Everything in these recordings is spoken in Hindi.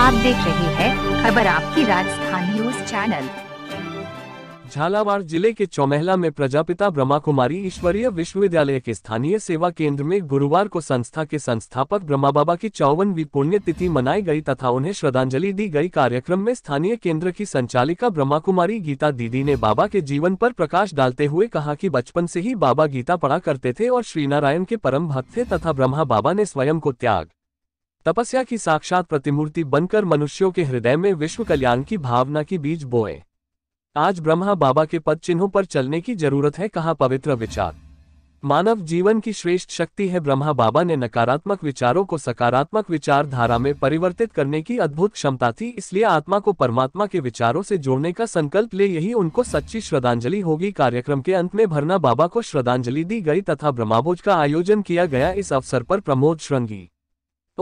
आप देख रहे हैं खबर आपकी राजस्थान न्यूज चैनल झालावाड़ जिले के चौमहला में प्रजापिता ब्रह्मा कुमारी ईश्वरीय विश्वविद्यालय के स्थानीय सेवा केंद्र में गुरुवार को संस्था के संस्थापक ब्रह्मा बाबा की चौवनवी पुण्यतिथि मनाई गई तथा उन्हें श्रद्धांजलि दी गई कार्यक्रम में स्थानीय केंद्र की संचालिका ब्रह्मा कुमारी गीता दीदी ने बाबा के जीवन पर प्रकाश डालते हुए कहा की बचपन से ही बाबा गीता पढ़ा करते थे और श्रीनारायण के परम भक्त थे तथा ब्रह्मा बाबा ने स्वयं को त्याग तपस्या की साक्षात प्रतिमूर्ति बनकर मनुष्यों के हृदय में विश्व कल्याण की भावना की बीज बोए आज ब्रह्मा बाबा के पद चिन्हों पर चलने की जरूरत है कहा पवित्र विचार मानव जीवन की श्रेष्ठ शक्ति है ब्रह्मा बाबा ने नकारात्मक विचारों को सकारात्मक विचारधारा में परिवर्तित करने की अद्भुत क्षमता थी इसलिए आत्मा को परमात्मा के विचारों से जोड़ने का संकल्प ले यही उनको सच्ची श्रद्धांजलि होगी कार्यक्रम के अंत में भरना बाबा को श्रद्धांजलि दी गई तथा ब्रह्माभोज का आयोजन किया गया इस अवसर पर प्रमोद श्रृंगी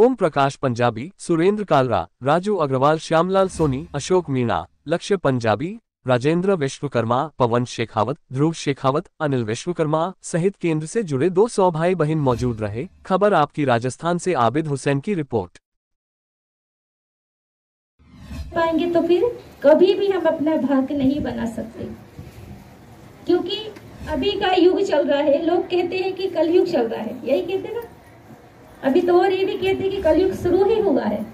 ओम प्रकाश पंजाबी सुरेंद्र कालरा राजू अग्रवाल श्यामलाल सोनी अशोक मीणा लक्ष्य पंजाबी राजेंद्र विश्वकर्मा पवन शेखावत ध्रुव शेखावत अनिल विश्वकर्मा सहित केंद्र से जुड़े दो सौ भाई बहन मौजूद रहे खबर आपकी राजस्थान से आबिद हुसैन की रिपोर्ट पाएंगे तो फिर कभी भी हम अपना भाग्य नहीं बना सकते क्योंकि अभी का युग चल रहा है लोग कहते हैं कि कलयुग चल रहा है यही कहते ना अभी तो और ये भी कहते कि कलयुग शुरू ही हुआ है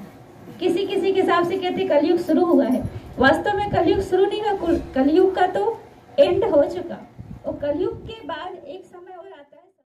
किसी किसी के हिसाब से कहते कलयुग शुरू हुआ है वास्तव में कलयुग शुरू नहीं हुआ कलयुग का तो एंड हो चुका और कलयुग के बाद